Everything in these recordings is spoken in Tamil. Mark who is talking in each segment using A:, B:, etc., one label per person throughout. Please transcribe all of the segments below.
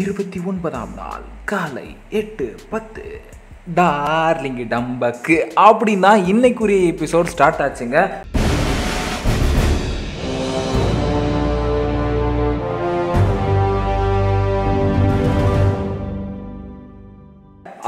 A: இருபத்தி ஒன்பதாம் நாள் காலை எட்டு பத்து டார்லிங்கு டம்பக்கு அப்படின்னா இன்னைக்குரிய எபிசோட் ஸ்டார்ட் ஆச்சுங்க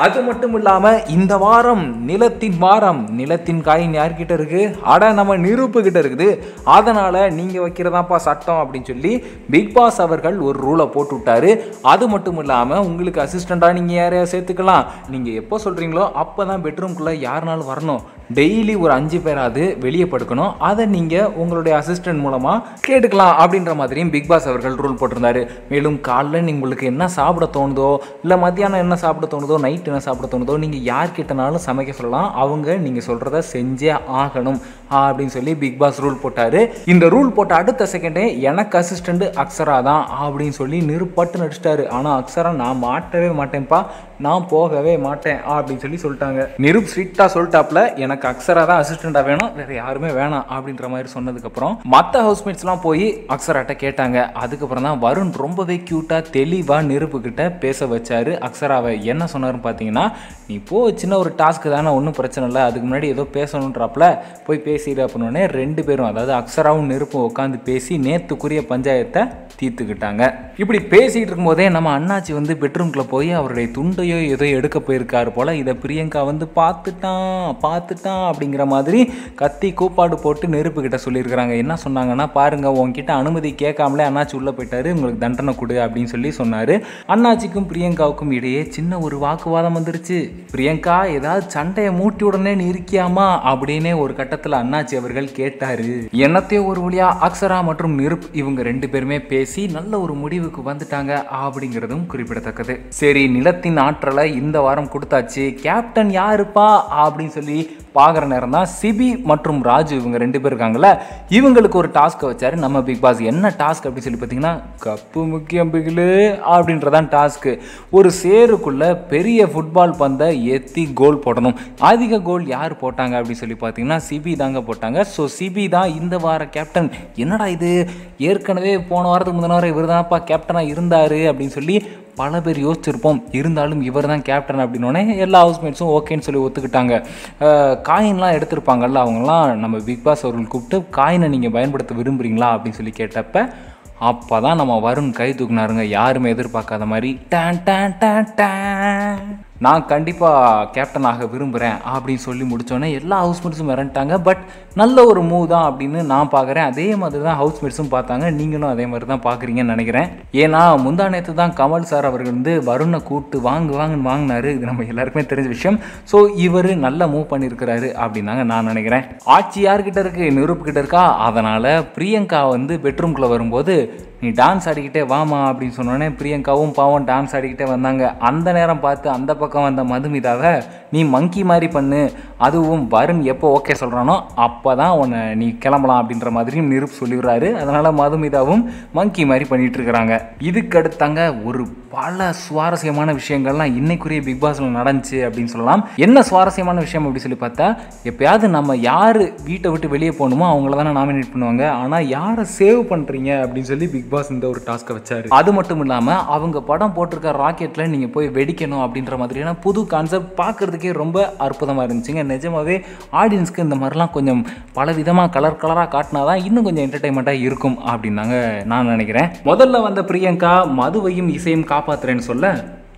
A: அது மட்டும் இல்லாமல் இந்த வாரம் நிலத்தின் வாரம் நிலத்தின் காயின் யார்கிட்ட இருக்குது அட நம்ம நிரூப்புக்கிட்ட இருக்குது அதனால் நீங்கள் வைக்கிறதாப்பா சட்டம் அப்படின்னு சொல்லி பிக் பாஸ் அவர்கள் ஒரு ரூலை போட்டு விட்டாரு அது மட்டும் இல்லாமல் உங்களுக்கு அசிஸ்டண்ட்டாக நீங்கள் யாரையா சேர்த்துக்கலாம் நீங்கள் எப்போ சொல்கிறீங்களோ அப்போ தான் பெட்ரூம்குள்ளே யாருனாலும் வரணும் டெய்லி ஒரு அஞ்சு பேராது வெளியே படுக்கணும் அதை நீங்கள் உங்களுடைய அசிஸ்டன்ட் மூலமாக கேட்டுக்கலாம் அப்படின்ற மாதிரியும் பிக் பாஸ் அவர்கள் ரூல் போட்டிருந்தாரு மேலும் காலைல உங்களுக்கு என்ன சாப்பிட தோணுதோ இல்லை மத்தியானம் என்ன சாப்பிட தோணுதோ நைட்டு வீட்டில் சாப்பிட தோணுதோ நீங்கள் யார்கிட்டனாலும் சமைக்க சொல்லலாம் அவங்க நீங்கள் சொல்கிறத செஞ்சே ஆகணும் அப்படின்னு சொல்லி பிக் பாஸ் ரூல் போட்டார் இந்த ரூல் போட்ட அடுத்த செகண்டே எனக்கு அசிஸ்டண்ட் அக்ஸரா தான் அப்படின்னு சொல்லி நெருப்பட்டு நடிச்சிட்டாரு ஆனால் அக்ஸரா நான் மாட்டவே மாட்டேன்ப்பா நான் போகவே மாட்டேன் அப்படின்னு சொல்லி சொல்லிட்டாங்க நிரூப் ஸ்ட்ரிக்டாக சொல்லிட்டாப்ல எனக்கு அக்ஸரா தான் அசிஸ்டண்ட்டாக வேணும் வேறு யாருமே வேணாம் அப்படின்ற மாதிரி சொன்னதுக்கப்புறம் மற்ற ஹவுஸ்மேட்ஸ்லாம் போய் அக்ஸராட்ட கேட்டாங்க அதுக்கப்புறம் தான் வருண் ரொம்பவே க்யூட்டாக தெளிவாக நெருப்புக்கிட்ட பேச வச்சாரு அக்ஸராவை என்ன சொன்னார்னு பார்த்தீங்கன்னா பார்த்தீங்கன்னா நீ போ சின்ன ஒரு டாஸ்க்கு தானே ஒன்றும் பிரச்சனை இல்லை அதுக்கு முன்னாடி ஏதோ பேசணுன்றாப்புல போய் பேசிடு அப்படின்னே ரெண்டு பேரும் அதாவது அக்ஸராவும் நெருப்பும் உட்காந்து பேசி நேற்றுக்குரிய பஞ்சாயத்தை தீர்த்துக்கிட்டாங்க இப்படி பேசிகிட்டு இருக்கும்போதே நம்ம அண்ணாச்சி வந்து பெட்ரூம்குள்ளே போய் அவருடைய துண்டையோ ஏதோ எடுக்க போயிருக்காரு போல் இதை பிரியங்கா வந்து பார்த்துட்டான் பார்த்துட்டான் அப்படிங்கிற மாதிரி கத்தி கூப்பாடு போட்டு நெருப்புக்கிட்ட சொல்லியிருக்கிறாங்க என்ன சொன்னாங்கன்னா பாருங்க உங்ககிட்ட அனுமதி கேட்காமலே அண்ணாச்சி உள்ளே போயிட்டாரு உங்களுக்கு தண்டனை கொடு அப்படின்னு சொல்லி சொன்னார் அண்ணாச்சிக்கும் பிரியங்காவுக்கும் இடையே சின்ன ஒரு வாக்குவாதம் வந்துருச்சு பிரியங்கா ஏதாவது சண்டையை மூட்டி உடனே நிற்கியாமா அப்படின்னு ஒரு கட்டத்தில் அண்ணாச்சி அவர்கள் கேட்டார் என்னத்தையோ ஒரு வழியாக அக்சரா மற்றும் நெருப் இவங்க ரெண்டு பேருமே பேசி பேசி நல்ல ஒரு முடிவுக்கு வந்துட்டாங்க அப்படிங்கிறதும் குறிப்பிடத்தக்கது சரி நிலத்தின் ஆற்றலை இந்த வாரம் கொடுத்தாச்சு கேப்டன் யாருப்பா அப்படின்னு சொல்லி பார்க்குற நேரம் தான் சிபி மற்றும் ராஜு இவங்க ரெண்டு பேர் இருக்காங்கல்ல இவங்களுக்கு ஒரு டாஸ்க்கை வச்சார் நம்ம பிக் பாஸ் என்ன டாஸ்க் அப்படின்னு சொல்லி பார்த்தீங்கன்னா கப்பு முக்கியம் பிகிலு அப்படின்றதான் டாஸ்க்கு ஒரு சேருக்குள்ளே பெரிய ஃபுட்பால் பந்தை ஏற்றி கோல் போடணும் அதிக கோல் யார் போட்டாங்க அப்படின்னு சொல்லி பார்த்தீங்கன்னா சிபி தாங்க போட்டாங்க ஸோ சிபி தான் இந்த வார கேப்டன் என்னடா இது ஏற்கனவே போன வாரத்துக்கு முந்தின வாரம் இவர் தான்ப்பா கேப்டனாக இருந்தார் அப்படின்னு சொல்லி பல பேர் யோசிச்சிருப்போம் இருந்தாலும் இவர் தான் கேப்டன் அப்படின்னோடனே எல்லா ஹவுஸ்மேட்ஸும் ஓகேன்னு சொல்லி ஒத்துக்கிட்டாங்க காயின்லாம் எடுத்திருப்பாங்கல்ல அவங்களாம் நம்ம பிக் பாஸ் அவர்கள் கூப்பிட்டு காயினை நீங்கள் பயன்படுத்த விரும்புகிறீங்களா அப்படின்னு சொல்லி கேட்டப்ப அப்போ தான் நம்ம வருண் கை தூக்குனாருங்க யாருமே எதிர்பார்க்காத மாதிரி டேன் டேன் டேன் டேன் நான் கண்டிப்பாக கேப்டன் ஆக விரும்புகிறேன் அப்படின்னு சொல்லி முடித்தோன்னே எல்லா ஹவுஸ்மேட்ஸும் இறந்துட்டாங்க பட் நல்ல ஒரு மூவ் தான் அப்படின்னு நான் பார்க்குறேன் அதே மாதிரி தான் ஹவுஸ்மேட்ஸும் பார்த்தாங்க நீங்களும் அதே மாதிரி தான் பார்க்குறீங்கன்னு நினைக்கிறேன் ஏன்னா முந்தா நேற்று தான் கமல் சார் அவர்கள் வந்து வருணை கூப்பிட்டு வாங்கு வாங்குன்னு வாங்கினார் இது நம்ம எல்லாருக்குமே தெரிஞ்ச விஷயம் ஸோ இவர் நல்ல மூவ் பண்ணியிருக்கிறாரு அப்படின்னாங்க நான் நினைக்கிறேன் ஆட்சி யார்கிட்ட இருக்குது நிரூப்கிட்ட இருக்கா அதனால் பிரியங்கா வந்து பெட்ரூம்குள்ளே வரும்போது நீ டான்ஸ் ஆடிக்கிட்டே வாமா அப்படின்னு சொன்னோடனே பிரியங்காவும் பாவம் டான்ஸ் ஆடிக்கிட்டே வந்தாங்க அந்த நேரம் பார்த்து அந்த பக்கம் வந்த மதுமிதாவை நீ மங்கி மாதிரி பண்ணு அதுவும் வருண் எப்போ ஓகே சொல்கிறானோ அப்போ தான் உன்னை நீ கிளம்பலாம் அப்படின்ற மாதிரியும் நிருப் சொல்லிடுறாரு அதனால் மதுமிதாவும் மங்கி மாதிரி பண்ணிகிட்ருக்கிறாங்க இதுக்கடுத்தாங்க ஒரு பல சுவாரஸ்யமான விஷயங்கள்லாம் இன்னைக்குரிய பிக் பாஸில் நடந்துச்சு அப்படின்னு சொல்லலாம் என்ன சுவாரஸ்யமான விஷயம் அப்படி சொல்லி பார்த்தா எப்பயாவது நம்ம யார் வீட்டை விட்டு வெளியே போகணுமோ அவங்கள தானே நாமினேட் பண்ணுவாங்க ஆனால் யாரை சேவ் பண்ணுறீங்க அப்படின்னு சொல்லி பிக் பாஸ் இந்த ஒரு டாஸ்க்கை வச்சார் அது மட்டும் இல்லாமல் அவங்க படம் போட்டிருக்க ராக்கெட்டில் நீங்கள் போய் வெடிக்கணும் அப்படின்ற மாதிரியான புது கான்செப்ட் பார்க்குறதுக்கு பார்க்குறதுக்கே ரொம்ப அற்புதமாக இருந்துச்சுங்க நிஜமாகவே ஆடியன்ஸ்க்கு இந்த மாதிரிலாம் கொஞ்சம் பல விதமாக கலர் கலராக காட்டினா தான் இன்னும் கொஞ்சம் என்டர்டைன்மெண்ட்டாக இருக்கும் அப்படின்னாங்க நான் நினைக்கிறேன் முதல்ல வந்த பிரியங்கா மதுவையும் இசையும் காப்பாற்றுறேன்னு சொல்ல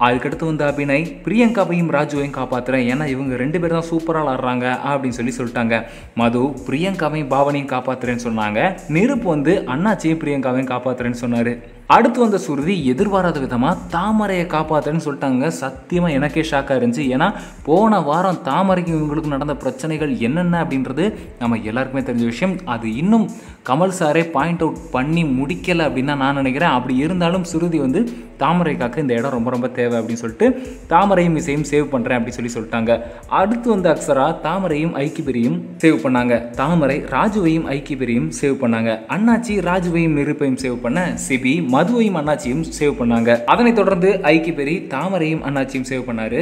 A: அதுக்கடுத்து வந்து அபிநய் பிரியங்காவையும் ராஜுவையும் காப்பாற்றுறேன் ஏன்னா இவங்க ரெண்டு பேரும் தான் சூப்பராக ஆடுறாங்க அப்படின்னு சொல்லி சொல்லிட்டாங்க மது பிரியங்காவையும் பாவனையும் காப்பாற்றுறேன்னு சொன்னாங்க நெருப்பு வந்து அண்ணாச்சியும் பிரியங்காவையும் காப்பாற்றுறேன்னு சொன்னார் அடுத்து வந்த சுருதி எதிர்பாராத விதமாக தாமரையை காப்பாற்றுன்னு சொல்லிட்டாங்க சத்தியமாக எனக்கே ஷாக்காக இருந்துச்சு ஏன்னா போன வாரம் தாமரைக்கு இவங்களுக்கு நடந்த பிரச்சனைகள் என்னென்ன அப்படின்றது நம்ம எல்லாருக்குமே தெரிஞ்ச விஷயம் அது இன்னும் கமல் சாரே பாயிண்ட் அவுட் பண்ணி முடிக்கலை அப்படின்னு நான் நினைக்கிறேன் அப்படி இருந்தாலும் சுருதி வந்து தாமரை காக்க இந்த இடம் ரொம்ப ரொம்ப தேவை அப்படின்னு சொல்லிட்டு தாமரையும் இசையும் சேவ் பண்ணுறேன் அப்படின்னு சொல்லி சொல்லிட்டாங்க அடுத்து வந்து அக்ஸரா தாமரையும் பெரியும் சேவ் பண்ணாங்க தாமரை ராஜுவையும் பெரியும் சேவ் பண்ணாங்க அண்ணாச்சி ராஜுவையும் நெருப்பையும் சேவ் பண்ண சிபி மதுவையும் அண்ணாச்சியும் சேவ் பண்ணாங்க அதனைத் தொடர்ந்து ஐக்கிய பெரி தாமரையும் அண்ணாச்சியும் சேவ் பண்ணாரு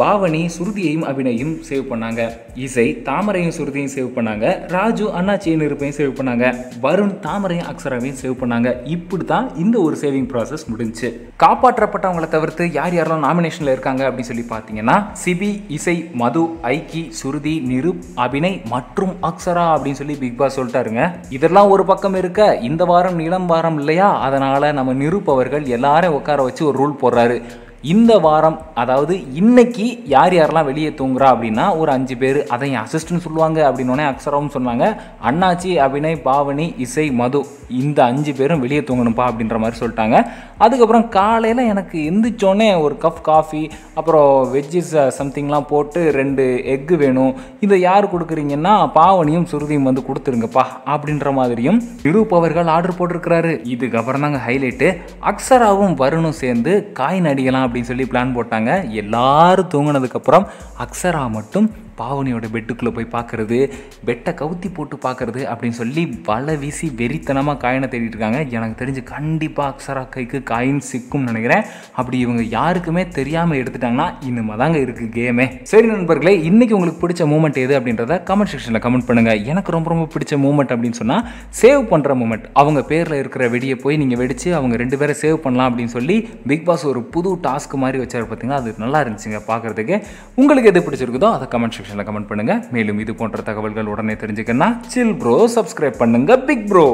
A: பாவனி சுருதியையும் அபினையும் சேவ் பண்ணாங்க இசை தாமரையும் சுருதியும் சேவ் பண்ணாங்க ராஜு அண்ணாச்சியின் இருப்பையும் சேவ் பண்ணாங்க வருண் தாமரையும் அக்ஸராவையும் சேவ் பண்ணாங்க இப்படி தான் இந்த ஒரு சேவிங் ப்ராசஸ் முடிஞ்சு காப்பாற்றப்பட்டவங்களை தவிர்த்து யார் யாரெல்லாம் நாமினேஷனில் இருக்காங்க அப்படின்னு சொல்லி பார்த்தீங்கன்னா சிபி இசை மது ஐக்கி சுருதி நிருப் அபிநய் மற்றும் அக்ஸரா அப்படின்னு சொல்லி பிக் பாஸ் சொல்லிட்டாருங்க இதெல்லாம் ஒரு பக்கம் இருக்க இந்த வாரம் நிலம் வாரம் இல்லையா அதனால நம்ம நிருப் அவர்கள் எல்லாரும் உட்கார வச்சு ஒரு ரூல் போடுறாரு இந்த வாரம் அதாவது இன்னைக்கு யார் யாரெல்லாம் வெளியே தூங்குறா அப்படின்னா ஒரு அஞ்சு பேர் அதை என் அசிஸ்டன்ட் சொல்லுவாங்க அப்படின்னோடனே அக்ஸரவும் சொன்னாங்க அண்ணாச்சி அபிநய் பாவனி இசை மது இந்த அஞ்சு பேரும் வெளியே தூங்கணும்ப்பா அப்படின்ற மாதிரி சொல்லிட்டாங்க அதுக்கப்புறம் காலையில் எனக்கு எந்திரிச்சோடனே ஒரு கப் காஃபி அப்புறம் வெஜ்ஜஸ் சம்திங்லாம் போட்டு ரெண்டு எக்கு வேணும் இதை யார் கொடுக்குறீங்கன்னா பாவனியும் சுருதியும் வந்து கொடுத்துருங்கப்பா அப்படின்ற மாதிரியும் நிரூபவர்கள் ஆர்டர் போட்டிருக்கிறாரு இதுக்கப்புறம் தாங்க ஹைலைட்டு அக்ஸராவும் வருணும் சேர்ந்து காய் நடிகலாம் அப்படின்னு சொல்லி பிளான் போட்டாங்க எல்லாரும் தூங்கினதுக்கப்புறம் அக்ஸரா மட்டும் பாவனையோட பெட்டுக்குள்ளே போய் பார்க்குறது பெட்டை கவுத்தி போட்டு பார்க்குறது அப்படின்னு சொல்லி பல வீசி வெறித்தனமாக காயினை தேடிட்டு இருக்காங்க எனக்கு தெரிஞ்சு கண்டிப்பாக அக்ஸரா கைக்கு காயின் சிக்கும்னு நினைக்கிறேன் அப்படி இவங்க யாருக்குமே தெரியாமல் எடுத்துட்டாங்கன்னா இனிமேல் தாங்க இருக்குது கேமே சரி நண்பர்களே இன்றைக்கி உங்களுக்கு பிடிச்ச மூமெண்ட் எது அப்படின்றத கமெண்ட் செக்ஷனில் கமெண்ட் பண்ணுங்கள் எனக்கு ரொம்ப ரொம்ப பிடிச்ச மூமெண்ட் அப்படின்னு சொன்னால் சேவ் பண்ணுற மூமெண்ட் அவங்க பேரில் இருக்கிற வெடியை போய் நீங்கள் வெடித்து அவங்க ரெண்டு பேரை சேவ் பண்ணலாம் அப்படின்னு சொல்லி பிக் பாஸ் ஒரு புது டாஸ்க் மாதிரி வச்சார் பார்த்தீங்கன்னா அது நல்லா இருந்துச்சுங்க பார்க்குறதுக்கு உங்களுக்கு எது பிடிச்சிருக்குதோ அதை கமெண்ட் செக்ஷன் செக்ஷனில் கமெண்ட் பண்ணுங்கள் மேலும் இது போன்ற தகவல்கள் உடனே தெரிஞ்சுக்கணும் சில் ப்ரோ சப்ஸ்கிரைப் பண்ணுங்கள் பிக் ப்ரோ